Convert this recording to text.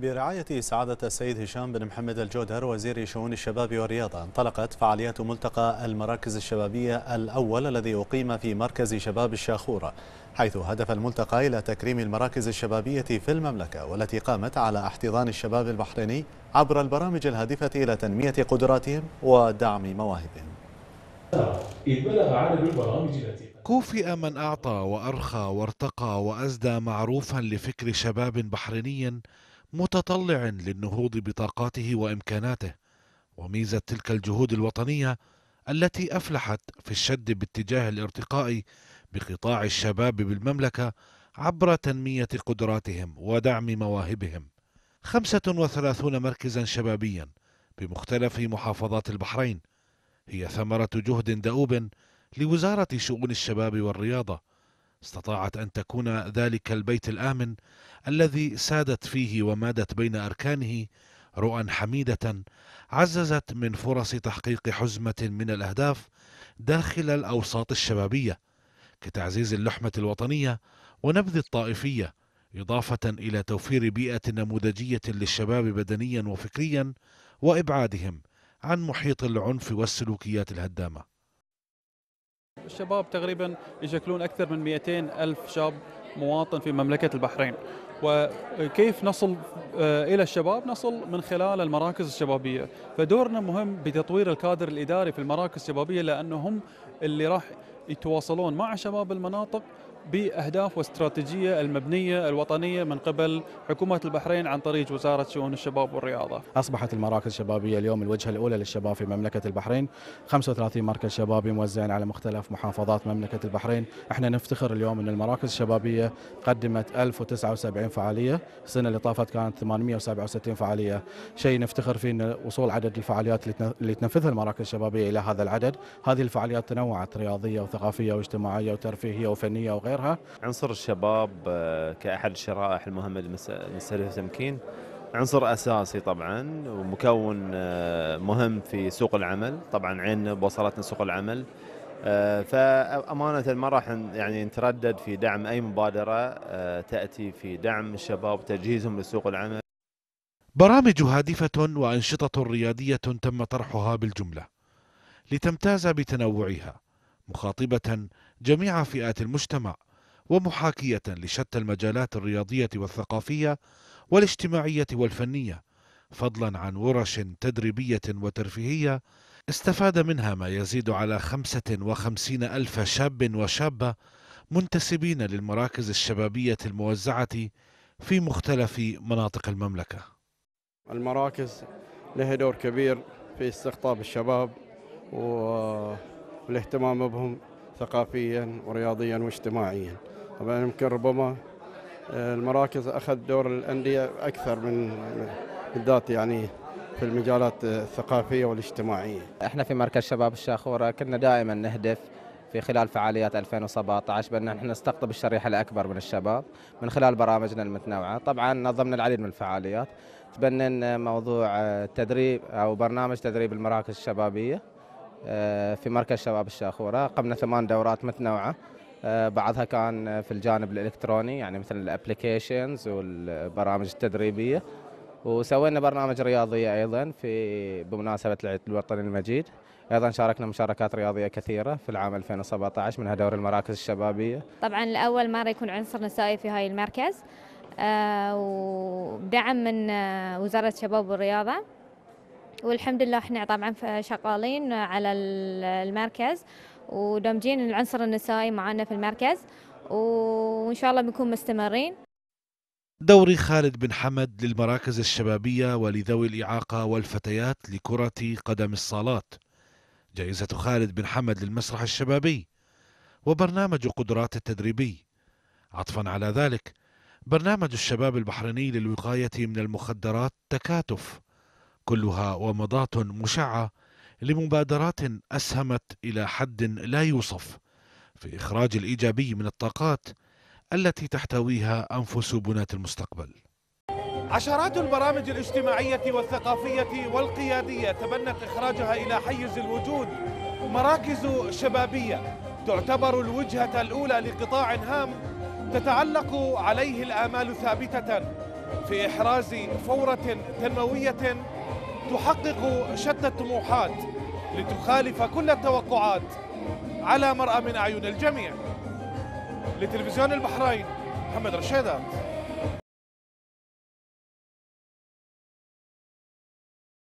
برعاية سعادة السيد هشام بن محمد الجودر وزير شؤون الشباب والرياضة انطلقت فعاليات ملتقى المراكز الشبابية الأول الذي أقيم في مركز شباب الشاخورة حيث هدف الملتقى إلى تكريم المراكز الشبابية في المملكة والتي قامت على احتضان الشباب البحريني عبر البرامج الهادفة إلى تنمية قدراتهم ودعم مواهبهم كوفئ من أعطى وأرخى وارتقى وأزدى معروفا لفكر شباب بحريني متطلع للنهوض بطاقاته وامكاناته وميزه تلك الجهود الوطنيه التي افلحت في الشد باتجاه الارتقاء بقطاع الشباب بالمملكه عبر تنميه قدراتهم ودعم مواهبهم 35 مركزا شبابيا بمختلف محافظات البحرين هي ثمره جهد دؤوب لوزاره شؤون الشباب والرياضه استطاعت أن تكون ذلك البيت الآمن الذي سادت فيه ومادت بين أركانه رؤى حميدة عززت من فرص تحقيق حزمة من الأهداف داخل الأوساط الشبابية كتعزيز اللحمة الوطنية ونبذ الطائفية إضافة إلى توفير بيئة نموذجية للشباب بدنيا وفكريا وإبعادهم عن محيط العنف والسلوكيات الهدامة الشباب تقريبا يشكلون أكثر من 200 ألف شاب مواطن في مملكة البحرين وكيف نصل آه، إلى الشباب نصل من خلال المراكز الشبابية فدورنا مهم بتطوير الكادر الإداري في المراكز الشبابية لأنهم اللي راح يتواصلون مع شباب المناطق باهداف واستراتيجيه المبنيه الوطنيه من قبل حكومه البحرين عن طريق وزاره شؤون الشباب والرياضه. اصبحت المراكز الشبابيه اليوم الوجهه الاولى للشباب في مملكه البحرين، 35 مركز شبابي موزعين على مختلف محافظات مملكه البحرين، احنا نفتخر اليوم ان المراكز الشبابيه قدمت 1079 فعاليه، السنه اللي طافت كانت 867 فعاليه، شيء نفتخر فيه ان وصول عدد الفعاليات اللي تنفذها المراكز الشبابيه الى هذا العدد، هذه الفعاليات تنوعت رياضيه وثقافيه واجتماعيه وترفيهيه وفنيه وغيرها. عناصرها عنصر الشباب آه، كأحد الشرائح المهمة لمسألة التمكين عنصر أساسي طبعا ومكون آه، مهم في سوق العمل طبعا عيننا بوصلتنا سوق العمل آه، فأمانة ما راح يعني نتردد في دعم أي مبادرة تأتي في دعم الشباب وتجهيزهم لسوق العمل برامج هادفة وأنشطة ريادية تم طرحها بالجملة لتمتاز بتنوعها مخاطبة جميع فئات المجتمع ومحاكية لشتى المجالات الرياضية والثقافية والاجتماعية والفنية فضلا عن ورش تدريبية وترفيهية استفاد منها ما يزيد على وخمسين ألف شاب وشابة منتسبين للمراكز الشبابية الموزعة في مختلف مناطق المملكة المراكز لها دور كبير في استقطاب الشباب والاهتمام بهم ثقافيا ورياضيا واجتماعيا طبعا يمكن ربما آه، المراكز اخذ دور الانديه اكثر من بالذات يعني في المجالات الثقافيه والاجتماعيه. احنا في مركز شباب الشاخوره كنا دائما نهدف في خلال فعاليات 2017 بان احنا نستقطب الشريحه الاكبر من الشباب من خلال برامجنا المتنوعه، طبعا نظمنا العديد من الفعاليات، تبنينا موضوع آه، تدريب او برنامج تدريب المراكز الشبابيه آه، في مركز شباب الشاخوره، قمنا ثمان دورات متنوعه آه، بعضها كان في الجانب الالكتروني يعني مثل الابلكيشنز والبرامج التدريبيه وسوينا برنامج رياضي ايضا في بمناسبه العيد الوطني المجيد ايضا شاركنا مشاركات رياضيه كثيره في العام 2017 منها دور المراكز الشبابيه طبعا لاول مره يكون عنصر نسائي في هاي المركز آه، ودعم من آه، وزاره الشباب والرياضه والحمد لله احنا طبعا شغالين على المركز ودمجين العنصر النسائي معنا في المركز وإن شاء الله بنكون مستمرين دوري خالد بن حمد للمراكز الشبابية ولذوي الإعاقة والفتيات لكرة قدم الصالات جائزة خالد بن حمد للمسرح الشبابي وبرنامج قدرات التدريبي عطفا على ذلك برنامج الشباب البحريني للوقاية من المخدرات تكاتف كلها ومضات مشعة لمبادرات أسهمت إلى حد لا يوصف في إخراج الإيجابي من الطاقات التي تحتويها أنفس بنات المستقبل عشرات البرامج الاجتماعية والثقافية والقيادية تبنت إخراجها إلى حيز الوجود مراكز شبابية تعتبر الوجهة الأولى لقطاع هام تتعلق عليه الآمال ثابتة في إحراز فورة تنموية تحقق شتى الطموحات لتخالف كل التوقعات على مرأى من أعين الجميع لتلفزيون البحرين محمد رشيدات